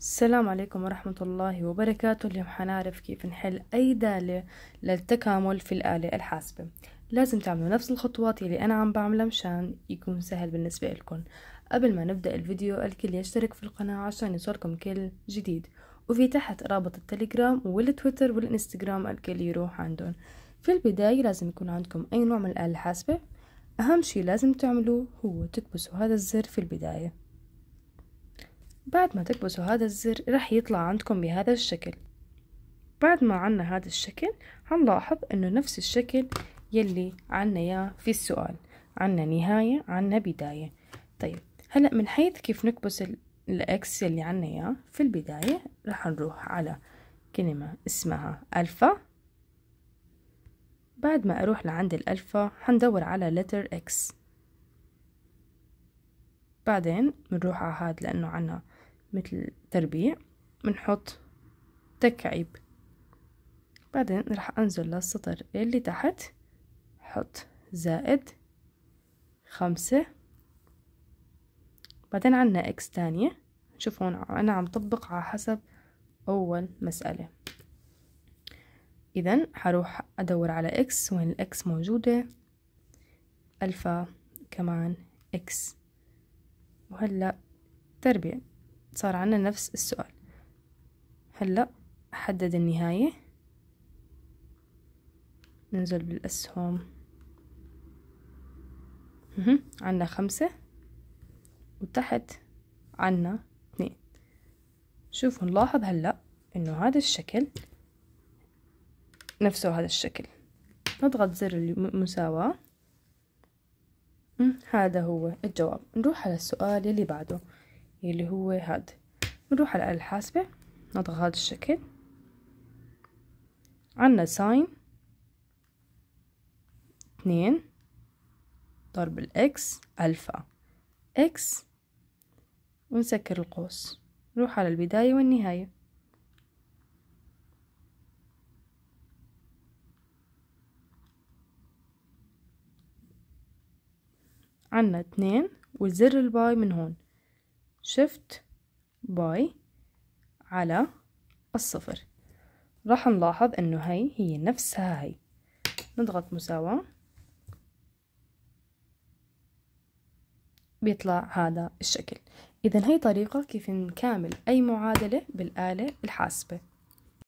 السلام عليكم ورحمة الله وبركاته اليوم حنعرف كيف نحل أي دالة للتكامل في الآلة الحاسبة لازم تعملوا نفس الخطوات اللي أنا عم بعملها مشان يكون سهل بالنسبة لكم قبل ما نبدأ الفيديو الكل يشترك في القناة عشان يوصلكم كل جديد وفي تحت رابط التليجرام والتويتر والإنستغرام الكل يروح عندهم في البداية لازم يكون عندكم أي نوع من الآلة الحاسبة أهم شي لازم تعملوه هو تكبسوا هذا الزر في البداية بعد ما تكبسوا هذا الزر رح يطلع عندكم بهذا الشكل بعد ما عنا هذا الشكل هنلاحظ انه نفس الشكل يلي عنا اياه في السؤال عنا نهاية عنا بداية طيب هلأ من حيث كيف نكبس الاكس يلي عنا اياه في البداية رح نروح على كلمة اسمها الفا بعد ما اروح لعند الالفا حندور على letter x بعدين بنروح على هاد لانه عنا مثل تربيع بنحط تكعيب بعدين راح أنزل للسطر اللي تحت حط زائد خمسة بعدين عنا اكس تانية شوف هون أنا عم طبق على حسب أول مسألة إذا حروح أدور على اكس وين الاكس موجودة ألفا كمان اكس وهلأ تربيع صار عنا نفس السؤال هلأ أحدد النهاية ننزل بالأسهم عنا خمسة وتحت عنا اثنين شوفوا نلاحظ هلأ إنه هذا الشكل نفسه هذا الشكل نضغط زر المساواة هذا هو الجواب نروح على السؤال اللي بعده اللي هو هاد نروح على الآلة الحاسبة نضغط هذا الشكل عنا ساين اثنين ضرب الإكس ألفا إكس ونسكر القوس نروح على البداية والنهاية عنا اتنين وزر الباي من هون شيفت باي على الصفر راح نلاحظ انه هي هي نفسها هي نضغط مساواة بيطلع هذا الشكل إذا هي طريقة كيف نكامل أي معادلة بالآلة الحاسبة